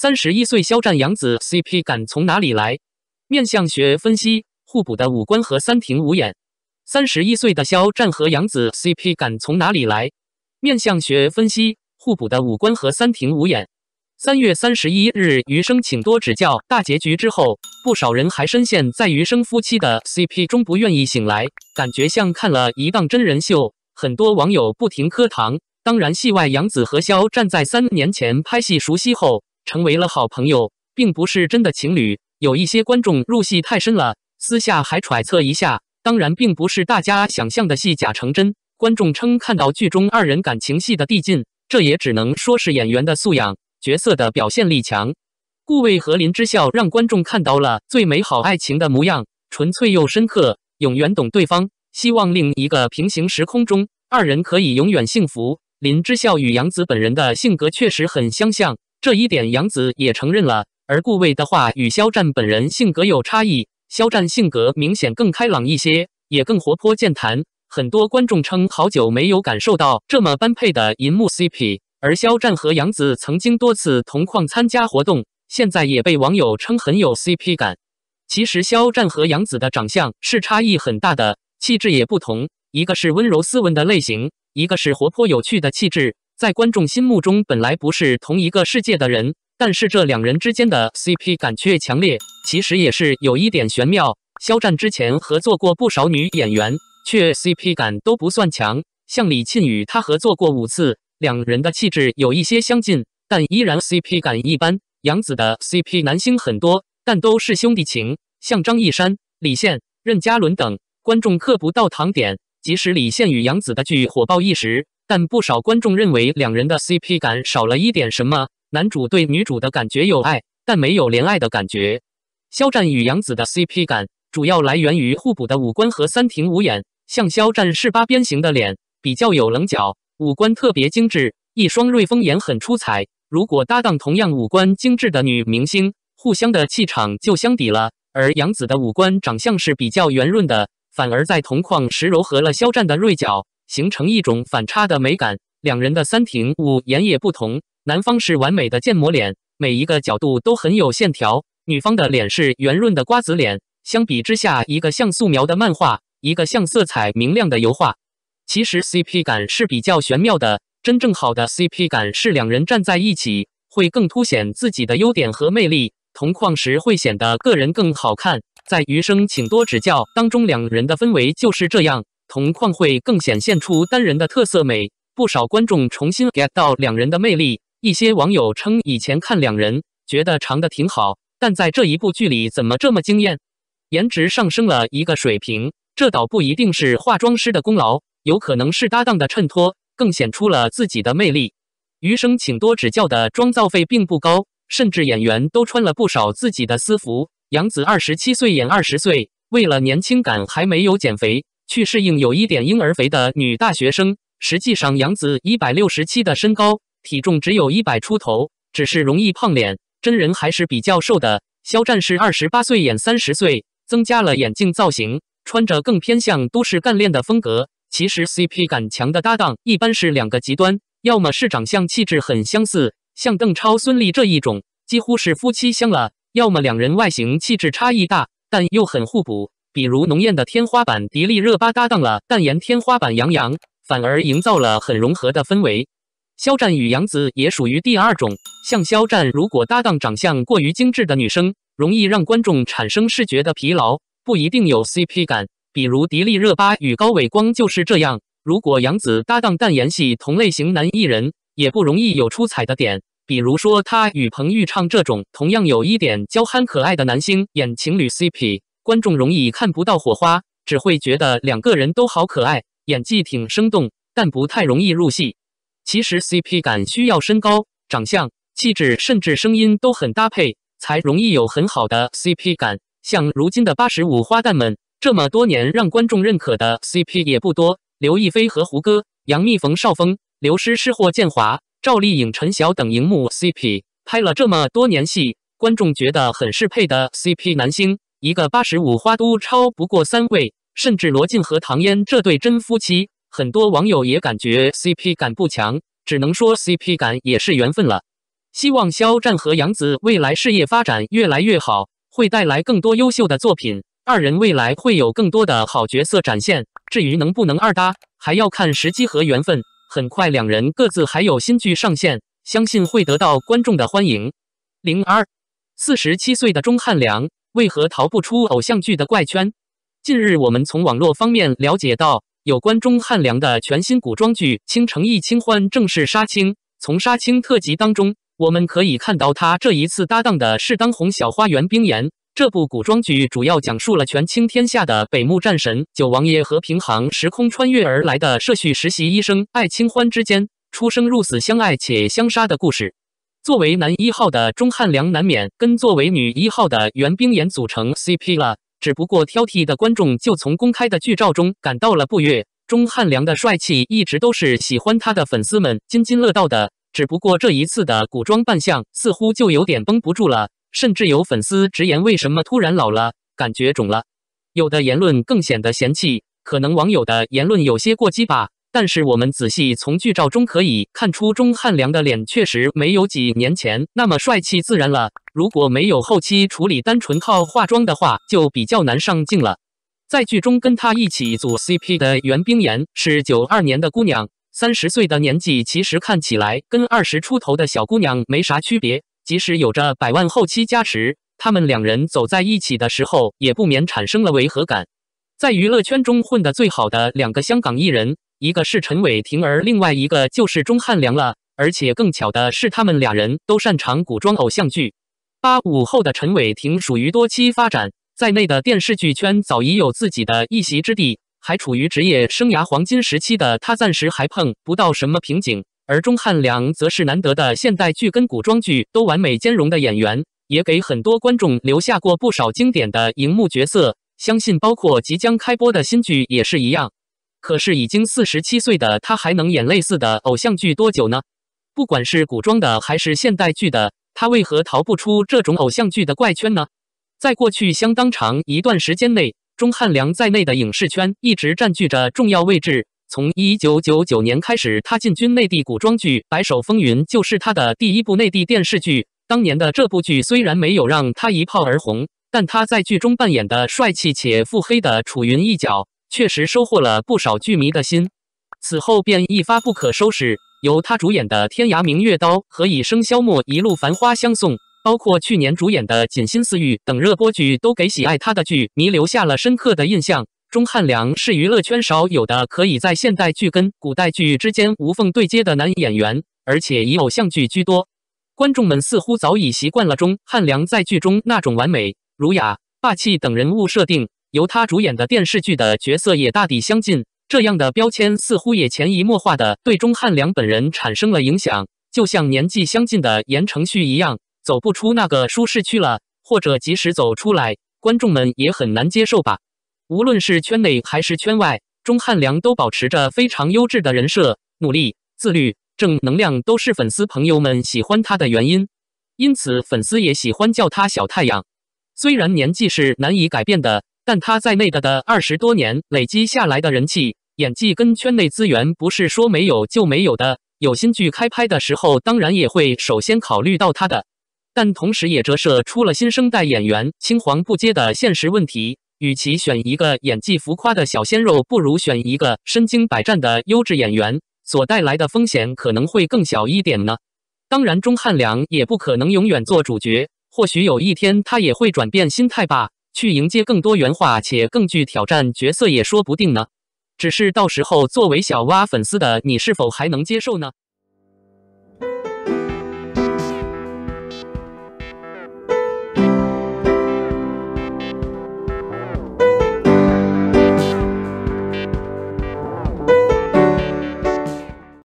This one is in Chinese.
三十一岁肖战杨紫 CP 感从哪里来？面相学分析互补的五官和三庭五眼。三十一岁的肖战和杨紫 CP 感从哪里来？面相学分析互补的五官和三庭五眼。三月三十一日，《余生请多指教》大结局之后，不少人还深陷在余生夫妻的 CP 中不愿意醒来，感觉像看了一档真人秀。很多网友不停磕糖。当然，戏外杨紫和肖战在三年前拍戏熟悉后。成为了好朋友，并不是真的情侣。有一些观众入戏太深了，私下还揣测一下。当然，并不是大家想象的戏假成真。观众称看到剧中二人感情戏的递进，这也只能说是演员的素养，角色的表现力强。顾魏和林之孝让观众看到了最美好爱情的模样，纯粹又深刻，永远懂对方。希望另一个平行时空中，二人可以永远幸福。林之孝与杨紫本人的性格确实很相像。这一点杨子也承认了，而顾魏的话与肖战本人性格有差异。肖战性格明显更开朗一些，也更活泼健谈。很多观众称好久没有感受到这么般配的银幕 CP。而肖战和杨子曾经多次同框参加活动，现在也被网友称很有 CP 感。其实肖战和杨子的长相是差异很大的，气质也不同，一个是温柔斯文的类型，一个是活泼有趣的气质。在观众心目中本来不是同一个世界的人，但是这两人之间的 CP 感却强烈，其实也是有一点玄妙。肖战之前合作过不少女演员，却 CP 感都不算强。像李沁与他合作过五次，两人的气质有一些相近，但依然 CP 感一般。杨紫的 CP 男星很多，但都是兄弟情，像张一山、李现、任嘉伦等，观众嗑不到糖点。即使李现与杨紫的剧火爆一时。但不少观众认为两人的 CP 感少了一点什么。男主对女主的感觉有爱，但没有怜爱的感觉。肖战与杨紫的 CP 感主要来源于互补的五官和三庭五眼。像肖战是八边形的脸，比较有棱角，五官特别精致，一双瑞风眼很出彩。如果搭档同样五官精致的女明星，互相的气场就相抵了。而杨紫的五官长相是比较圆润的，反而在同框时柔和了肖战的锐角。形成一种反差的美感。两人的三庭五眼也不同，男方是完美的建模脸，每一个角度都很有线条；女方的脸是圆润的瓜子脸。相比之下，一个像素描的漫画，一个像色彩明亮的油画。其实 CP 感是比较玄妙的，真正好的 CP 感是两人站在一起会更凸显自己的优点和魅力，同框时会显得个人更好看。在《余生，请多指教》当中，两人的氛围就是这样。同框会更显现出单人的特色美，不少观众重新 get 到两人的魅力。一些网友称，以前看两人觉得长得挺好，但在这一部剧里怎么这么惊艳？颜值上升了一个水平，这倒不一定是化妆师的功劳，有可能是搭档的衬托，更显出了自己的魅力。《余生，请多指教》的妆造费并不高，甚至演员都穿了不少自己的私服。杨紫二十七岁演二十岁，为了年轻感还没有减肥。去适应有一点婴儿肥的女大学生。实际上，杨紫一百六十七的身高，体重只有一百出头，只是容易胖脸，真人还是比较瘦的。肖战是二十八岁演三十岁，增加了眼镜造型，穿着更偏向都市干练的风格。其实 CP 感强的搭档一般是两个极端，要么是长相气质很相似，像邓超孙俪这一种，几乎是夫妻相了；要么两人外形气质差异大，但又很互补。比如浓艳的天花板，迪丽热巴搭档了淡颜天花板杨洋，反而营造了很融合的氛围。肖战与杨紫也属于第二种，像肖战如果搭档长相过于精致的女生，容易让观众产生视觉的疲劳，不一定有 CP 感。比如迪丽热巴与高伟光就是这样。如果杨紫搭档淡颜系同类型男艺人，也不容易有出彩的点。比如说她与彭昱畅这种同样有一点娇憨可爱的男星演情侣 CP。观众容易看不到火花，只会觉得两个人都好可爱，演技挺生动，但不太容易入戏。其实 CP 感需要身高、长相、气质，甚至声音都很搭配，才容易有很好的 CP 感。像如今的八十五花旦们，这么多年让观众认可的 CP 也不多。刘亦菲和胡歌、杨幂冯绍峰、刘诗诗霍建华、赵丽颖陈晓等荧幕 CP，拍了这么多年戏，观众觉得很适配的 CP 男星。一个八十五花都超不过三位，甚至罗晋和唐嫣这对真夫妻，很多网友也感觉 CP 感不强，只能说 CP 感也是缘分了。希望肖战和杨紫未来事业发展越来越好，会带来更多优秀的作品，二人未来会有更多的好角色展现。至于能不能二搭，还要看时机和缘分。很快两人各自还有新剧上线，相信会得到观众的欢迎。零二，四十七岁的钟汉良。为何逃不出偶像剧的怪圈？近日，我们从网络方面了解到，有关钟汉良的全新古装剧《倾城亦清欢》正式杀青。从杀青特辑当中，我们可以看到他这一次搭档的是当红小花园冰妍。这部古装剧主要讲述了权倾天下的北穆战神九王爷和平行时空穿越而来的摄畜实习医生艾清欢之间出生入死、相爱且相杀的故事。作为男一号的钟汉良难免跟作为女一号的袁冰妍组成 CP 了，只不过挑剔的观众就从公开的剧照中感到了不悦。钟汉良的帅气一直都是喜欢他的粉丝们津津乐道的，只不过这一次的古装扮相似乎就有点绷不住了，甚至有粉丝直言为什么突然老了，感觉肿了。有的言论更显得嫌弃，可能网友的言论有些过激吧。但是我们仔细从剧照中可以看出，钟汉良的脸确实没有几年前那么帅气自然了。如果没有后期处理，单纯靠化妆的话，就比较难上镜了。在剧中跟他一起组 CP 的袁冰妍是九二年的姑娘，三十岁的年纪其实看起来跟二十出头的小姑娘没啥区别。即使有着百万后期加持，他们两人走在一起的时候，也不免产生了违和感。在娱乐圈中混得最好的两个香港艺人。一个是陈伟霆，而另外一个就是钟汉良了。而且更巧的是，他们俩人都擅长古装偶像剧。八五后的陈伟霆属于多栖发展，在内的电视剧圈早已有自己的一席之地，还处于职业生涯黄金时期的他暂时还碰不到什么瓶颈。而钟汉良则是难得的现代剧跟古装剧都完美兼容的演员，也给很多观众留下过不少经典的荧幕角色。相信包括即将开播的新剧也是一样。可是已经四十七岁的他还能演类似的偶像剧多久呢？不管是古装的还是现代剧的，他为何逃不出这种偶像剧的怪圈呢？在过去相当长一段时间内，钟汉良在内的影视圈一直占据着重要位置。从一九九九年开始，他进军内地古装剧《白首风云》就是他的第一部内地电视剧。当年的这部剧虽然没有让他一炮而红，但他在剧中扮演的帅气且腹黑的楚云一角。确实收获了不少剧迷的心，此后便一发不可收拾。由他主演的《天涯明月刀》和《以生箫默》一路繁花相送，包括去年主演的《锦心似玉》等热播剧，都给喜爱他的剧迷留下了深刻的印象。钟汉良是娱乐圈少有的可以在现代剧跟古代剧之间无缝对接的男演员，而且以偶像剧居多。观众们似乎早已习惯了钟汉良在剧中那种完美、儒雅、霸气等人物设定。由他主演的电视剧的角色也大抵相近，这样的标签似乎也潜移默化的对钟汉良本人产生了影响，就像年纪相近的言承旭一样，走不出那个舒适区了，或者即使走出来，观众们也很难接受吧。无论是圈内还是圈外，钟汉良都保持着非常优质的人设，努力、自律、正能量都是粉丝朋友们喜欢他的原因，因此粉丝也喜欢叫他小太阳。虽然年纪是难以改变的。但他在内的的二十多年累积下来的人气、演技跟圈内资源，不是说没有就没有的。有新剧开拍的时候，当然也会首先考虑到他的。但同时也折射出了新生代演员青黄不接的现实问题。与其选一个演技浮夸的小鲜肉，不如选一个身经百战的优质演员，所带来的风险可能会更小一点呢。当然，钟汉良也不可能永远做主角，或许有一天他也会转变心态吧。去迎接更多元化且更具挑战角色也说不定呢，只是到时候作为小蛙粉丝的你是否还能接受呢？